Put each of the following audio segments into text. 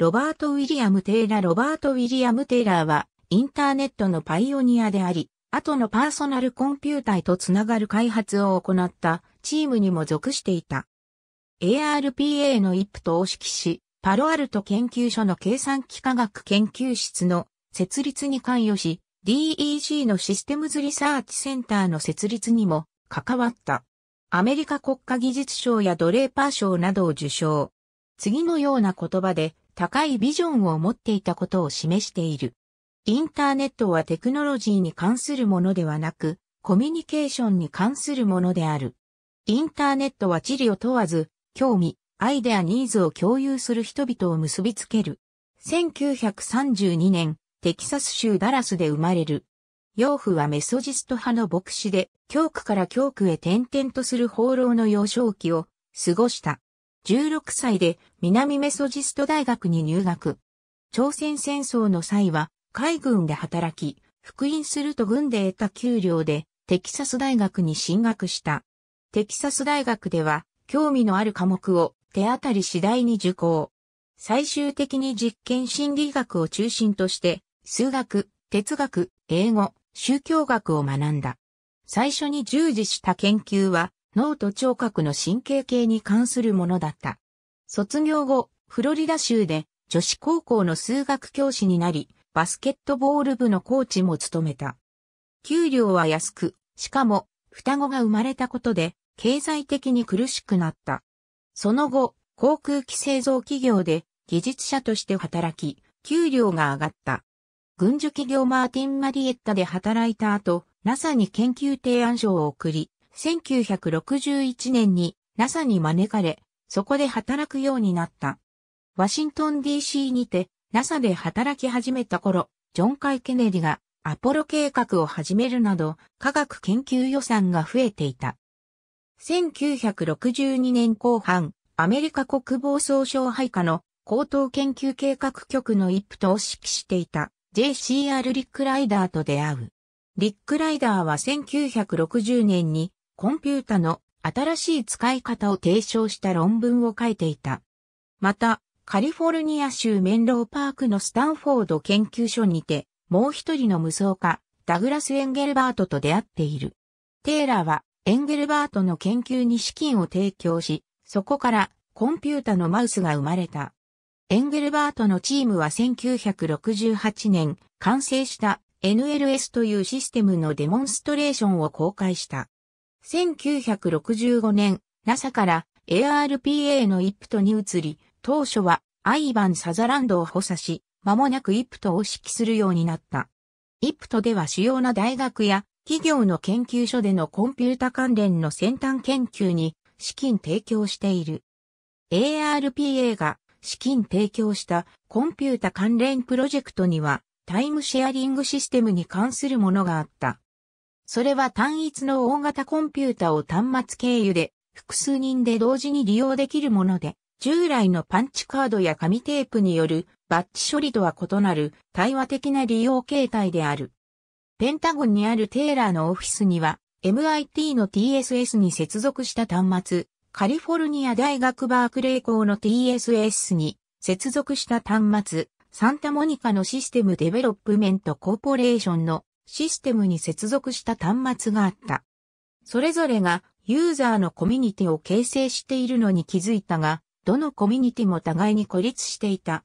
ロバート・ウィリアム・テイラ・ロバート・ウィリアム・テイラーは、インターネットのパイオニアであり、後のパーソナルコンピュータへとつながる開発を行ったチームにも属していた。ARPA の一部投を指揮し、パロアルト研究所の計算機科学研究室の設立に関与し、DEG のシステムズリサーチセンターの設立にも関わった。アメリカ国家技術賞やドレーパー賞などを受賞。次のような言葉で高いビジョンを持っていたことを示している。インターネットはテクノロジーに関するものではなく、コミュニケーションに関するものである。インターネットは地理を問わず、興味、アイデア、ニーズを共有する人々を結びつける。1932年、テキサス州ダラスで生まれる。養父はメソジスト派の牧師で、教区から教区へ転々とする放浪の幼少期を過ごした。16歳で南メソジスト大学に入学。朝鮮戦争の際は海軍で働き、復員すると軍で得た給料でテキサス大学に進学した。テキサス大学では興味のある科目を手当たり次第に受講。最終的に実験心理学を中心として数学、哲学、英語、宗教学を学んだ。最初に従事した研究は脳と聴覚の神経系に関するものだった。卒業後、フロリダ州で女子高校の数学教師になり、バスケットボール部のコーチも務めた。給料は安く、しかも双子が生まれたことで経済的に苦しくなった。その後、航空機製造企業で技術者として働き、給料が上がった。軍需企業マーティン・マリエッタで働いた後、NASA に研究提案書を送り、1961年に NASA に招かれ、そこで働くようになった。ワシントン DC にて NASA で働き始めた頃、ジョン・カイ・ケネディがアポロ計画を始めるなど、科学研究予算が増えていた。1962年後半、アメリカ国防総省配下の高等研究計画局の一夫と指揮していた JCR リックライダーと出会う。リックライダーは1960年にコンピュータの新しい使い方を提唱した論文を書いていた。また、カリフォルニア州メンローパークのスタンフォード研究所にて、もう一人の無双家、ダグラス・エンゲルバートと出会っている。テイラーは、エンゲルバートの研究に資金を提供し、そこからコンピュータのマウスが生まれた。エンゲルバートのチームは1968年完成した NLS というシステムのデモンストレーションを公開した。1965年、NASA から ARPA のイプトに移り、当初はアイバン・サザランドを補佐し、間もなくイプトを指揮するようになった。イプトでは主要な大学や企業の研究所でのコンピュータ関連の先端研究に資金提供している。ARPA が資金提供したコンピュータ関連プロジェクトにはタイムシェアリングシステムに関するものがあった。それは単一の大型コンピュータを端末経由で複数人で同時に利用できるもので、従来のパンチカードや紙テープによるバッチ処理とは異なる対話的な利用形態である。ペンタゴンにあるテーラーのオフィスには MIT の TSS に接続した端末、カリフォルニア大学バークレー校の TSS に接続した端末、サンタモニカのシステムデベロップメントコーポレーションのシステムに接続した端末があった。それぞれがユーザーのコミュニティを形成しているのに気づいたが、どのコミュニティも互いに孤立していた。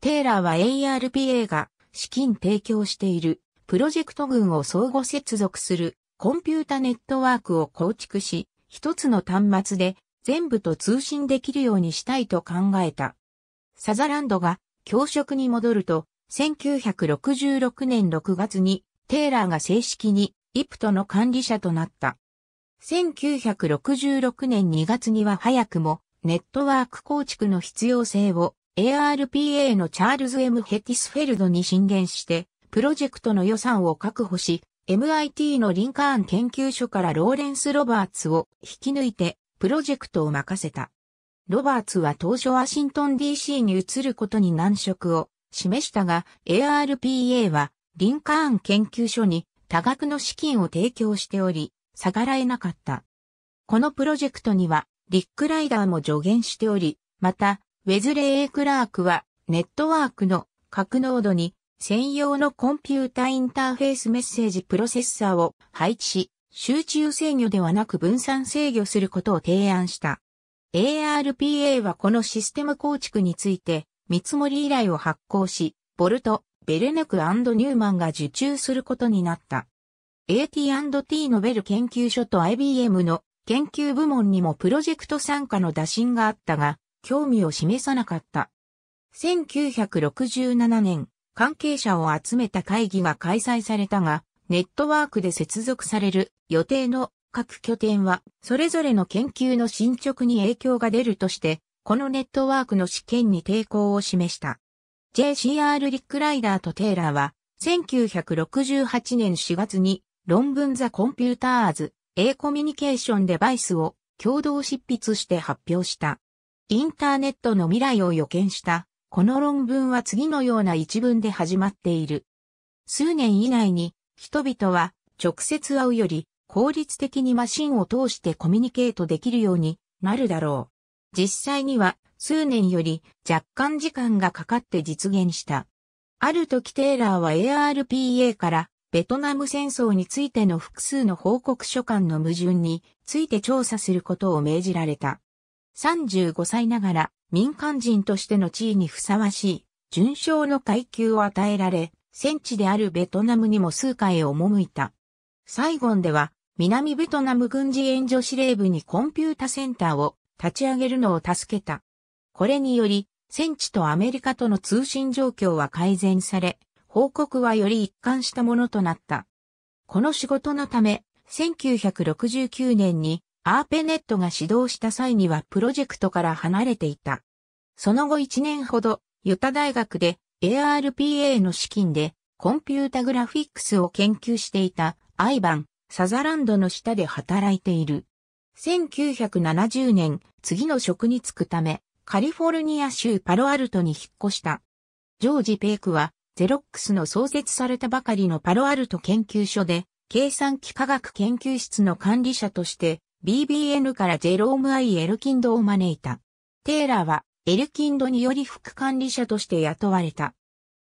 テイラーは ARPA が資金提供しているプロジェクト群を相互接続するコンピュータネットワークを構築し、一つの端末で全部と通信できるようにしたいと考えた。サザランドが教職に戻ると、1966年6月にテイラーが正式にイプトの管理者となった。1966年2月には早くもネットワーク構築の必要性を ARPA のチャールズ・ M・ ヘティスフェルドに進言して、プロジェクトの予算を確保し、MIT のリンカーン研究所からローレンス・ロバーツを引き抜いて、プロジェクトを任せた。ロバーツは当初ワシントン DC に移ることに難色を示したが、ARPA はリンカーン研究所に多額の資金を提供しており、逆らえなかった。このプロジェクトには、リックライダーも助言しており、また、ウェズレイ・クラークは、ネットワークの格納度に専用のコンピュータインターフェースメッセージプロセッサーを配置し、集中制御ではなく分散制御することを提案した。ARPA はこのシステム構築について見積もり依頼を発行し、ボルト、ベレネクニューマンが受注することになった。AT&T のベル研究所と IBM の研究部門にもプロジェクト参加の打診があったが、興味を示さなかった。1967年、関係者を集めた会議が開催されたが、ネットワークで接続される予定の各拠点は、それぞれの研究の進捗に影響が出るとして、このネットワークの試験に抵抗を示した。JCR リックライダーとテイラーは、1968年4月に論文ザ・コンピューターズ・ A コミュニケーション・デバイスを共同執筆して発表した。インターネットの未来を予見した、この論文は次のような一文で始まっている。数年以内に、人々は直接会うより効率的にマシンを通してコミュニケートできるようになるだろう。実際には数年より若干時間がかかって実現した。ある時テイラーは ARPA からベトナム戦争についての複数の報告書間の矛盾について調査することを命じられた。35歳ながら民間人としての地位にふさわしい準将の階級を与えられ、戦地であるベトナムにも数回赴いた。サイゴンでは南ベトナム軍事援助司令部にコンピュータセンターを立ち上げるのを助けた。これにより、戦地とアメリカとの通信状況は改善され、報告はより一貫したものとなった。この仕事のため、1969年にアーペネットが指導した際にはプロジェクトから離れていた。その後1年ほど、ユタ大学で ARPA の資金でコンピュータグラフィックスを研究していたアイバン、サザランドの下で働いている。1970年、次の職に就くため、カリフォルニア州パロアルトに引っ越した。ジョージ・ペイクは、ゼロックスの創設されたばかりのパロアルト研究所で、計算機科学研究室の管理者として、BBN からジェローム・アイ・エルキンドを招いた。テイラーは、エルキンドにより副管理者として雇われた。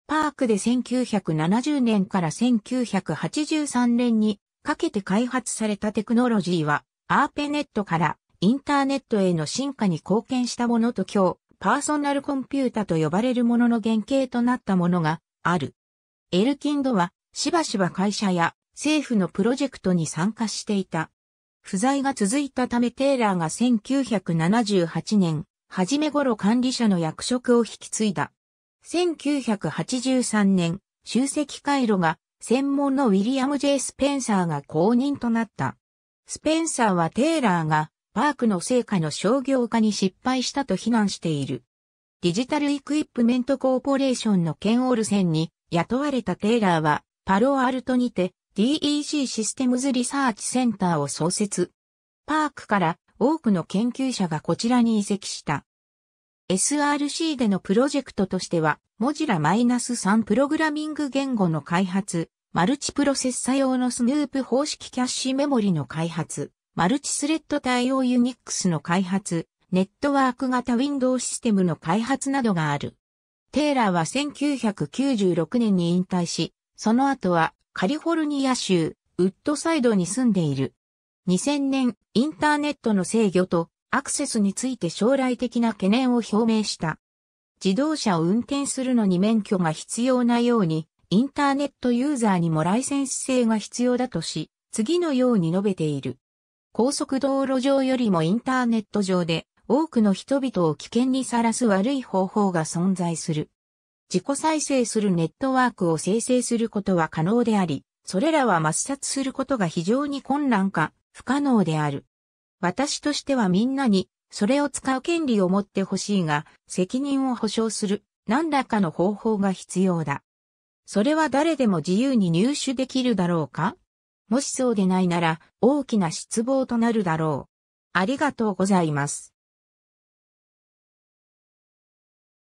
パークで1970年から1983年にかけて開発されたテクノロジーは、アーペネットからインターネットへの進化に貢献したものと今日、パーソナルコンピュータと呼ばれるものの原型となったものがある。エルキンドは、しばしば会社や政府のプロジェクトに参加していた。不在が続いたためテイラーが1978年、初め頃管理者の役職を引き継いだ。1983年、集積回路が専門のウィリアム・ジェイスペンサーが公認となった。スペンサーはテイラーがパークの成果の商業化に失敗したと非難している。デジタルイクイップメントコーポレーションのケンオールセンに雇われたテイラーはパロアルトにて DEC システムズリサーチセンターを創設。パークから多くの研究者がこちらに移籍した。SRC でのプロジェクトとしては、モジラ -3 プログラミング言語の開発、マルチプロセッサ用のスヌープ方式キャッシュメモリの開発。マルチスレッド対応ユニックスの開発、ネットワーク型 Windows システムの開発などがある。テイラーは1996年に引退し、その後はカリフォルニア州ウッドサイドに住んでいる。2000年、インターネットの制御とアクセスについて将来的な懸念を表明した。自動車を運転するのに免許が必要なように、インターネットユーザーにもライセンス制が必要だとし、次のように述べている。高速道路上よりもインターネット上で多くの人々を危険にさらす悪い方法が存在する。自己再生するネットワークを生成することは可能であり、それらは抹殺することが非常に困難か不可能である。私としてはみんなにそれを使う権利を持ってほしいが、責任を保障する何らかの方法が必要だ。それは誰でも自由に入手できるだろうかもしそうでないなら大きな失望となるだろう。ありがとうございます。